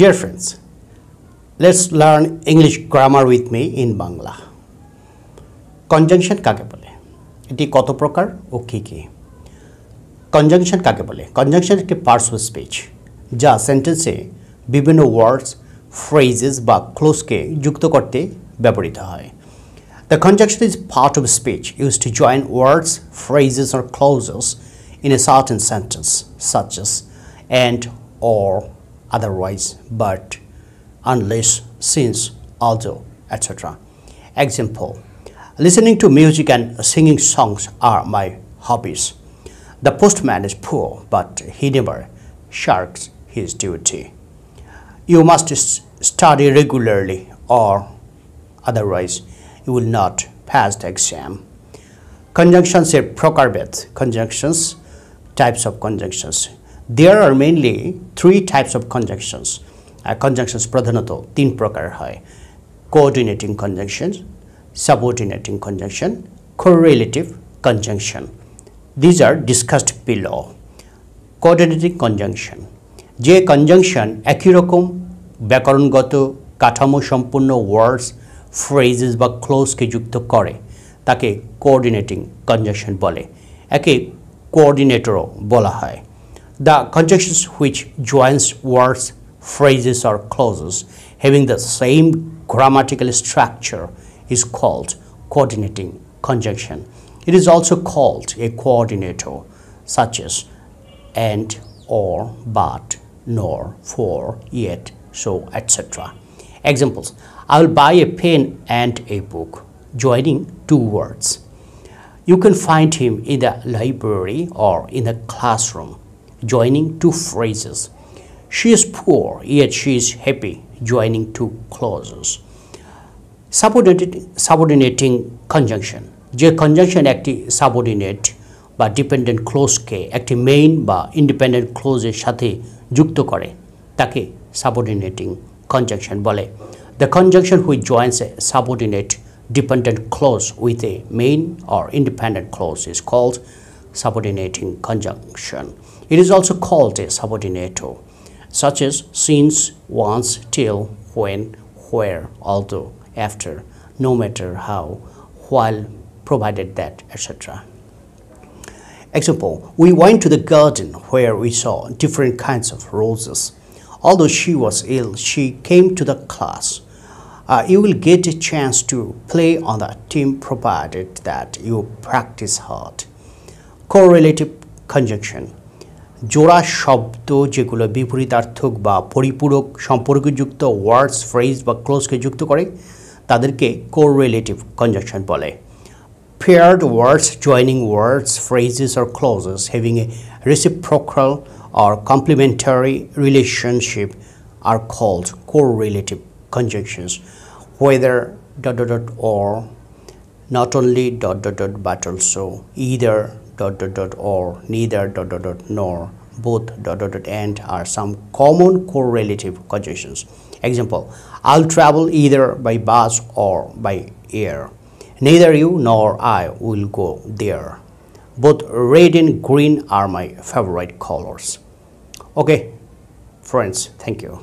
Dear friends, let's learn English grammar with me in Bangla. Conjunction কাকে বলে এটি কত প্রকার ও কী কী কনজাংশন কাকে বলে কনজাংশন একটি পার্টস স্পিচ যা সেন্টেন্সে বিভিন্ন ওয়ার্ডস ফ্রেজেস বা ক্লোজকে যুক্ত করতে ব্যবহৃত হয় the conjunction is part of speech use to join words phrases or clauses in a certain sentence such as and or otherwise but unless since although etc example listening to music and singing songs are my hobbies the postman is poor but he never shirks his duty you must study regularly or otherwise you will not pass the exam conjunctions এর conjunctions types of conjunctions there are mainly three types of conjunctions আর conjunctions প্রধানত তিন প্রকার হয় coordinating conjunction subordinating conjunction correlative conjunction these are discussed below coordinating conjunction যে conjunction একই রকম ব্যাকরণগত কাঠামো সম্পূর্ণ ওয়ার্ডস ফ্রেজেস বা ক্লোজকে যুক্ত করে তাকে কোঅর্ডিনেটিং কনজাংশন বলে একে কোঅর্ডিনেটরও বলা হয় the conjunctions which joins words, phrases or clauses having the same grammatical structure is called coordinating conjunction. It is also called a coordinator such as and, or, but, nor, for, yet, so, etc. Examples, I will buy a pen and a book, joining two words. You can find him in the library or in the classroom. joining two phrases. She is poor, yet she is happy, joining two clauses. Subordinating, subordinating conjunction যে conjunction একটি subordinate বা dependent ক্লোজকে একটি main বা independent ক্লোজের সাথে যুক্ত করে তাকে সাবঅর্ডিনেটিং কনজাংশন বলে the conjunction which joins a subordinate dependent clause with a main or independent clause is called subordinating conjunction. It is also called a subordinator, such as since, once, till, when, where, although, after, no matter how, while, provided that, etc. Example, we went to the garden where we saw different kinds of roses. Although she was ill, she came to the class. Uh, you will get a chance to play on the team provided that you practice hard. Correlative conjunction জোড়া শব্দ যেগুলো বিপরীতার্থক বা পরিপূরক সম্পর্কযুক্ত ওয়ার্ডস phrase বা ক্লোজকে যুক্ত করে তাদেরকে কোরিলেটিভ কনজাংশন বলে paired words joining words phrases or clauses having a reciprocal or complementary relationship are called correlative conjunctions whether dot dot dot or not only dot dot dot but also either dot dot dot or neither dot dot dot nor both dot dot dot and are some common correlative conjunctions example i'll travel either by bus or by air neither you nor i will go there both red and green are my favorite colors okay friends thank you